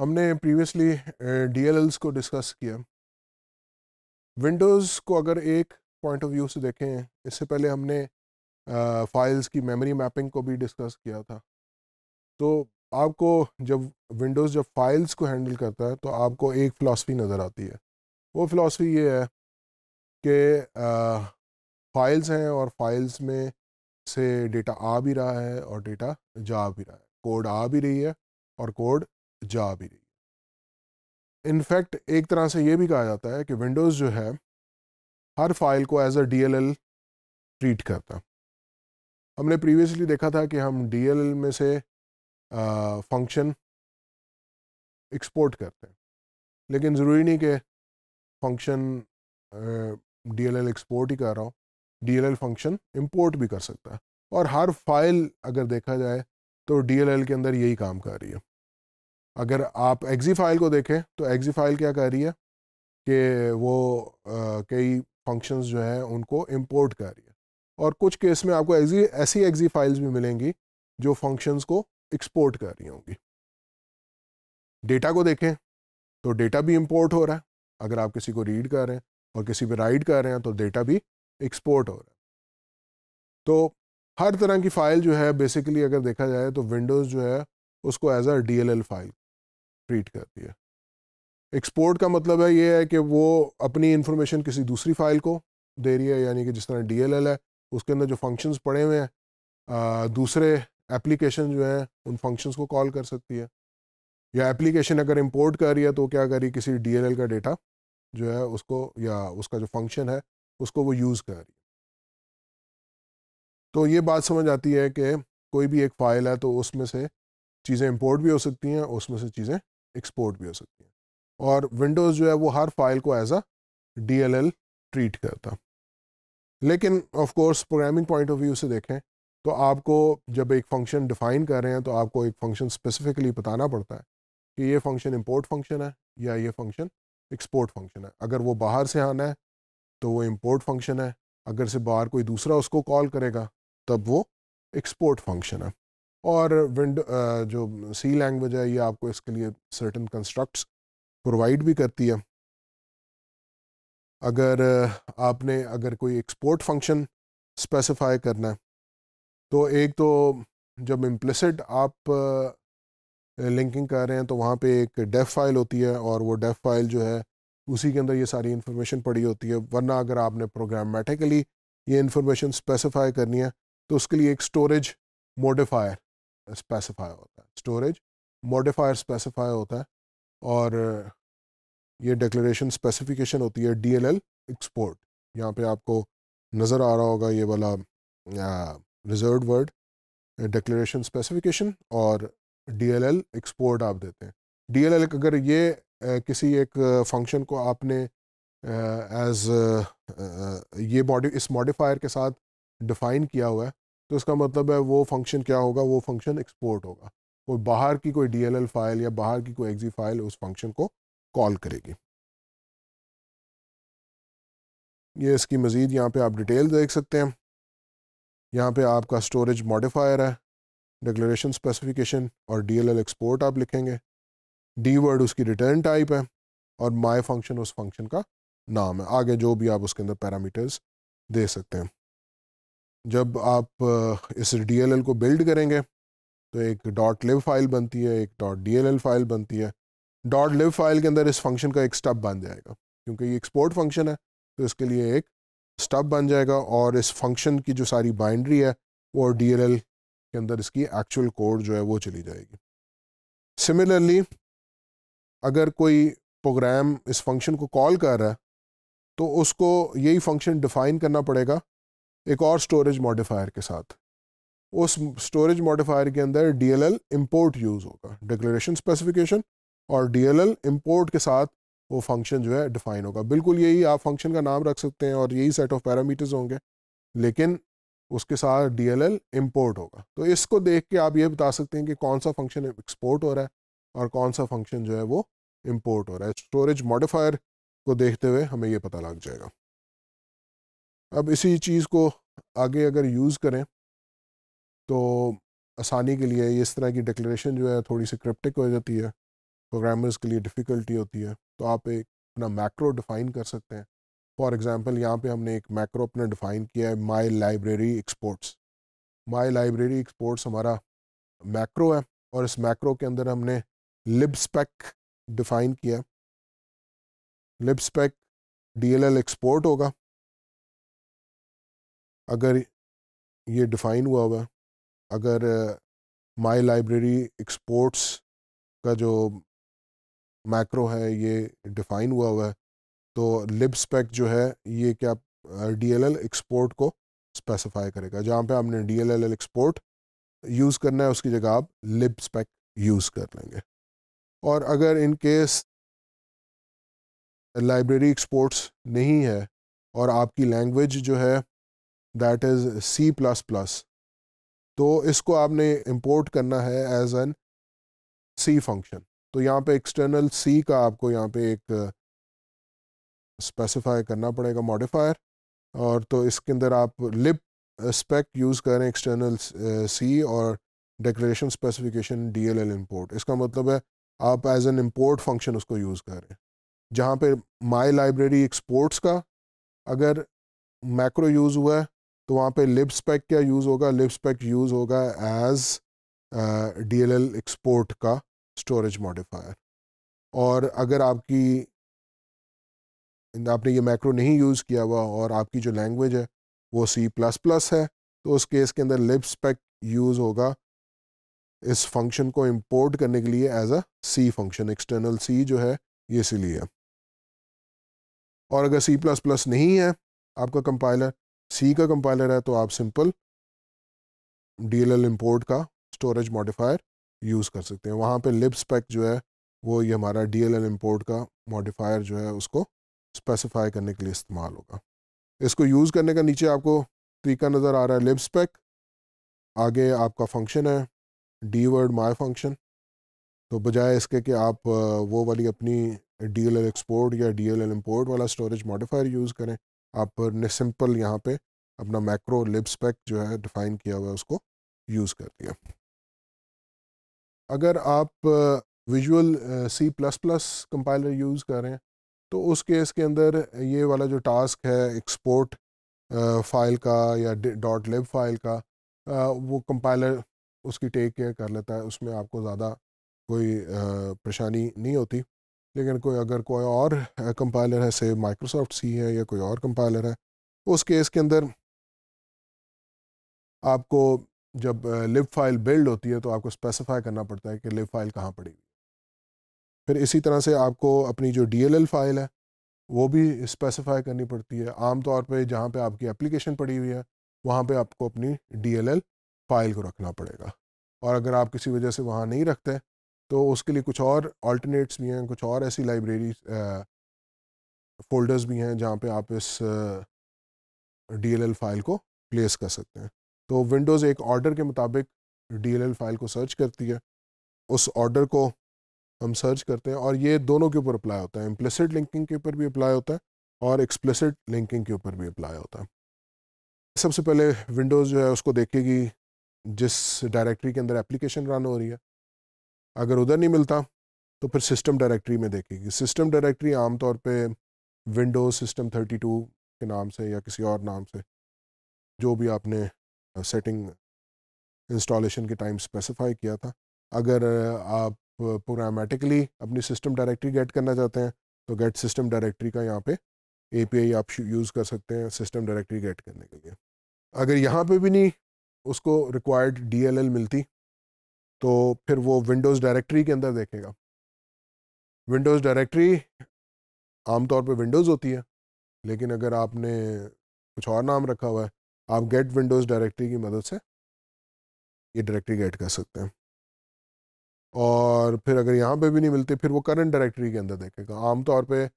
हमने प्रीवियसली डीएलएल्स को डिस्कस किया विंडोज़ को अगर एक पॉइंट ऑफ व्यू से देखें इससे पहले हमने फाइल्स की मेमोरी मैपिंग को भी डिस्कस किया था तो आपको जब विंडोज़ जब फाइल्स को हैंडल करता है तो आपको एक फ़िलासफ़ी नज़र आती है वो फ़िलासफ़ी ये है कि फाइल्स हैं और फाइल्स में से डेटा आ भी रहा है और डेटा जा भी रहा है कोड आ भी रही है और कोड जा भी रही है इनफैक्ट एक तरह से ये भी कहा जाता है कि विंडोज़ जो है हर फाइल को एज अ एल ट्रीट करता हमने प्रीवियसली देखा था कि हम एल में से फंक्शन एक्सपोर्ट करते हैं लेकिन ज़रूरी नहीं कि फंक्शन डी एल एक्सपोर्ट ही कर रहा हूँ एल फंक्शन इंपोर्ट भी कर सकता है और हर फाइल अगर देखा जाए तो एल के अंदर यही काम कर रही है अगर आप एग्जी फाइल को देखें तो एग्जी फाइल क्या कर रही है कि वो कई फंक्शंस जो हैं उनको इंपोर्ट कर रही है और कुछ केस में आपको एग्जी ऐसी एग्जी फाइल्स भी मिलेंगी जो फंक्शंस को एक्सपोर्ट कर रही होंगी डेटा को देखें तो डेटा भी इंपोर्ट हो रहा है अगर आप किसी को रीड कर रहे हैं और किसी पे राइट कर रहे हैं तो डेटा भी एक्सपोर्ट हो रहा है तो हर तरह की फ़ाइल जो है बेसिकली अगर देखा जाए तो विंडोज़ जो है उसको as a D file treat कर दिया एक्सपोर्ट का मतलब है ये है कि वो अपनी इन्फॉर्मेशन किसी दूसरी फाइल को दे रही है यानी कि जिस तरह डी है उसके अंदर जो फंक्शंस पड़े हुए हैं दूसरे एप्लीकेशन जो हैं उन फंक्शंस को कॉल कर सकती है या एप्लीकेशन अगर इंपोर्ट कर रही है तो क्या करी किसी डी का डेटा जो है उसको या उसका जो फंक्शन है उसको वो यूज़ कर रही है तो ये बात समझ आती है कि कोई भी एक फ़ाइल है तो उसमें से चीज़ें इंपोर्ट भी हो सकती हैं उसमें से चीज़ें एक्सपोर्ट भी हो सकती हैं और विंडोज़ जो है वो हर फाइल को एज अ डी ट्रीट करता लेकिन of course programming point of view से देखें तो आपको जब एक फंक्शन डिफ़ाइन कर रहे हैं तो आपको एक फंक्शन स्पेसिफिकली बताना पड़ता है कि ये फंक्शन इम्पोर्ट फंक्शन है या ये फंक्शन एक्सपोर्ट फंक्शन है अगर वो बाहर से आना है तो वो इम्पोर्ट फंक्शन है अगर से बाहर कोई दूसरा उसको कॉल करेगा तब वो एक्सपोर्ट फंक्शन है और विंडो जो सी लैंग्वेज है ये आपको इसके लिए सर्टन कंस्ट्रक्ट्स प्रोवाइड भी करती है अगर आपने अगर कोई एक्सपोर्ट फंक्शन स्पेसिफाई करना है तो एक तो जब इम्प्लिसिट आप लिंकिंग कर रहे हैं तो वहाँ पे एक डेफ फाइल होती है और वो डेफ फाइल जो है उसी के अंदर ये सारी इन्फॉर्मेशन पड़ी होती है वरना अगर आपने प्रोग्रामेटिकली ये इन्फॉर्मेशन स्पेसिफाई करनी है तो उसके लिए एक स्टोरेज मोडिफायर स्पेसिफाई होता है स्टोरेज मॉडिफायर स्पेसिफाई होता है और ये डिक्लेरेशन स्पेसिफिकेशन होती है डी एल एल एक्सपोर्ट यहाँ पे आपको नज़र आ रहा होगा ये वाला रिजर्व वर्ड डिक्लेरेशन स्पेसिफिकेशन और डी एल एल एक्सपोर्ट आप देते हैं डी एल एल अगर ये किसी एक फंक्शन को आपने एज ये मॉडि इस मॉडिफायर के साथ डिफ़ाइन किया हुआ है तो इसका मतलब है वो फंक्शन क्या होगा वो फंक्शन एक्सपोर्ट होगा कोई बाहर की कोई डी फाइल या बाहर की कोई एक्जी फाइल उस फंक्शन को कॉल करेगी ये इसकी मज़ीद यहाँ पे आप डिटेल देख सकते हैं यहाँ पे आपका स्टोरेज मॉडिफायर है डिक्लेरेशन स्पेसिफिकेशन और एल एक्सपोर्ट आप लिखेंगे डी वर्ड उसकी रिटर्न टाइप है और माई फंक्शन उस फंक्शन का नाम है आगे जो भी आप उसके अंदर पैरामीटर्स दे सकते हैं जब आप इस डी को बिल्ड करेंगे तो एक डॉट लिव फाइल बनती है एक डॉट डी फाइल बनती है डॉट लिव फाइल के अंदर इस फंक्शन का एक स्टब बन जाएगा क्योंकि ये एक्सपोर्ट फंक्शन है तो इसके लिए एक स्टब बन जाएगा और इस फंक्शन की जो सारी बाइंड्री है वो डी के अंदर इसकी एक्चुअल कोड जो है वो चली जाएगी सिमिलरली अगर कोई प्रोग्राम इस फंक्शन को कॉल कर रहा है तो उसको यही फंक्शन डिफ़ाइन करना पड़ेगा एक और स्टोरेज मॉडिफायर के साथ उस स्टोरेज मॉडिफायर के अंदर D L L import use होगा डिक्लेरेशन स्पेसिफिकेशन और डी एल एल इम्पोर्ट के साथ वो फंक्शन जो है डिफाइन होगा बिल्कुल यही आप फंक्शन का नाम रख सकते हैं और यही सेट ऑफ पैरामीटर्स होंगे लेकिन उसके साथ डी एल एल इम्पोर्ट होगा तो इसको देख के आप ये बता सकते हैं कि कौन सा फंक्शन एक्सपोर्ट हो रहा है और कौन सा फंक्शन जो है वो इम्पोर्ट हो रहा है स्टोरेज मॉडिफायर को देखते हुए हमें ये पता लग जाएगा अब इसी चीज़ को आगे अगर यूज़ करें तो आसानी के लिए इस तरह की डिक्लेरेशन जो है थोड़ी सी क्रिप्टिक हो जाती है प्रोग्रामर्स के लिए डिफ़िकल्टी होती है तो आप एक अपना मैक्रो डिफ़ाइन कर सकते हैं फॉर एग्ज़ाम्पल यहाँ पे हमने एक मैक्रो अपना डिफ़ाइन किया है my library exports my library exports हमारा मैक्रो है और इस मैक्रो के अंदर हमने लिबस्पेक डिफ़ाइन किया लिबस्पेक एल एक्सपोर्ट होगा अगर ये डिफ़ाइन हुआ हुआ अगर माय लाइब्रेरी एक्सपोर्ट्स का जो मैक्रो है ये डिफ़ाइन हुआ हुआ है तो लिब स्पेक जो है ये क्या डीएलएल एक्सपोर्ट को स्पेसिफाई करेगा जहाँ पे आपने डीएलएल एक्सपोर्ट यूज़ करना है उसकी जगह आप लिब स्पेक यूज़ कर लेंगे और अगर इन केस लाइब्रेरी एक्सपोर्ट्स नहीं है और आपकी लैंग्वेज जो है that is C plus plus तो इसको आपने इम्पोर्ट करना है एज एन सी फंक्शन तो यहाँ पे एक्सटर्नल सी का आपको यहाँ पे एक स्पेसिफाई uh, करना पड़ेगा मॉडिफायर और तो इसके अंदर आप लिप स्पेक यूज़ करें एक्सटर्नल सी uh, और decoration specification D L L import इसका मतलब है आप एज एन इम्पोर्ट फंक्शन उसको यूज़ करें जहाँ पे माई लाइब्रेरी एक्सपोर्ट्स का अगर मैक्रो यूज़ हुआ है तो वहाँ पे लिप स्पेक क्या यूज़ होगा लिप स्पेक यूज़ होगा as D L L export का स्टोरेज मॉडिफायर और अगर आपकी आपने ये मैक्रो नहीं यूज़ किया हुआ और आपकी जो लैंग्वेज है वो सी प्लस प्लस है तो उस केस के अंदर लिप स्पेक यूज़ होगा इस फंक्शन को इंपोर्ट करने के लिए as a C function external C जो है ये इसीलिए और अगर सी प्लस प्लस नहीं है आपका कंपाइलर सी का कंपाइलर है तो आप simple D L L import का स्टोरेज मॉडिफायर यूज़ कर सकते हैं वहाँ पे लिप स्पेक जो है वो ये हमारा डी एल एल इम्पोर्ट का मॉडिफायर जो है उसको स्पेसिफाई करने के लिए इस्तेमाल होगा इसको यूज़ करने का नीचे आपको तरीका नज़र आ रहा है लिप स्पेक आगे आपका फंक्शन है डी वर्ड माई फंक्शन तो बजाय इसके कि आप वो वाली अपनी डी एल एल एक्सपोर्ट या डी एल एल इम्पोर्ट वाला स्टोरेज मॉडिफायर यूज़ करें आपने सिंपल यहाँ पे अपना मैक्रो लिब्सपैक जो है डिफाइन किया हुआ है उसको यूज़ कर दिया अगर आप visual C plus plus compiler use कर रहे हैं तो उस केस के अंदर ये वाला जो टास्क है एक्सपोर्ट फाइल का या डॉट लिब फाइल का वो कंपाइलर उसकी टेक केयर कर लेता है उसमें आपको ज़्यादा कोई परेशानी नहीं होती लेकिन कोई अगर कोई और कंपाइलर है से माइक्रोसॉफ्ट सी है या कोई और कंपाइलर है उस केस के अंदर आपको जब लिप फाइल बिल्ड होती है तो आपको स्पेसिफाई करना पड़ता है कि लिप फाइल कहाँ पड़ी हुई फिर इसी तरह से आपको अपनी जो डी फाइल है वो भी स्पेसिफाई करनी पड़ती है आम तौर जहाँ पर आपकी एप्लीकेशन पड़ी हुई है वहाँ पर आपको अपनी डी फाइल को रखना पड़ेगा और अगर आप किसी वजह से वहाँ नहीं रखते तो उसके लिए कुछ और अल्टरनेट्स भी हैं कुछ और ऐसी लाइब्रेरी फोल्डर्स भी हैं जहाँ पे आप इस डी फाइल को प्लेस कर सकते हैं तो विंडोज़ एक ऑर्डर के मुताबिक डी फाइल को सर्च करती है उस ऑर्डर को हम सर्च करते हैं और ये दोनों के ऊपर अप्लाई होता है इम्प्लिसिट लिंकिंग के ऊपर भी अप्लाई होता है और एक्सप्लिसिट लिंकिंग के ऊपर भी अप्लाई होता है सबसे पहले विंडोज़ जो है उसको देखेगी जिस डायरेक्टरी के अंदर एप्लीकेशन रन हो रही है अगर उधर नहीं मिलता तो फिर सिस्टम डायरेक्टरी में देखेगी सिस्टम डायरेक्टरी आमतौर पे विंडोज सिस्टम 32 के नाम से या किसी और नाम से जो भी आपने सेटिंग इंस्टॉलेशन के टाइम स्पेसिफाई किया था अगर आप प्रोग्रामेटिकली अपनी सिस्टम डायरेक्टरी गेट करना चाहते हैं तो गेट सिस्टम डायरेक्टरी का यहाँ पे ए आप यूज़ कर सकते हैं सिस्टम डायरेक्टरी गेट करने के लिए अगर यहाँ पे भी नहीं उसको रिक्वायर्ड डी मिलती तो फिर वो विंडोज़ डायरेक्टरी के अंदर देखेगा विंडोज़ डायरेक्टरी आमतौर पे विंडोज़ होती है लेकिन अगर आपने कुछ और नाम रखा हुआ है आप गेट विंडोज़ डायरेक्टरी की मदद से ये डायरेक्टरी गेट कर सकते हैं और फिर अगर यहाँ पे भी नहीं मिलती फिर वो करंट डायरेक्टरी के अंदर देखेगा आमतौर पे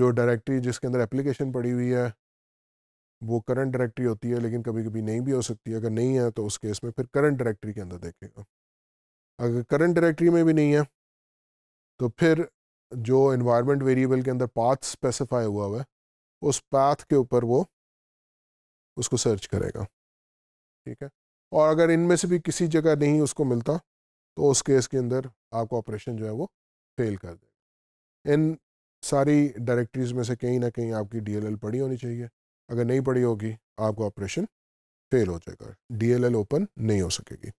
जो डायरेक्टरी जिसके अंदर एप्लीकेशन पड़ी हुई है वो करंट डायरेक्टरी होती है लेकिन कभी कभी नहीं भी हो सकती अगर नहीं है तो उस केस में फिर करंट डायरेक्टरी के अंदर देखेगा अगर करंट डायरेक्टरी में भी नहीं है तो फिर जो इन्वायरमेंट वेरिएबल के अंदर पाथ स्पेसिफाई हुआ हुआ है उस पाथ के ऊपर वो उसको सर्च करेगा ठीक है और अगर इनमें से भी किसी जगह नहीं उसको मिलता तो उस केस के अंदर आपका ऑपरेशन जो है वो फेल कर देगा इन सारी डायरेक्टरीज़ में से कहीं ना कहीं आपकी डी पड़ी होनी चाहिए अगर नहीं पड़ी होगी आपका ऑपरेशन फेल हो जाएगा डी ओपन नहीं हो सकेगी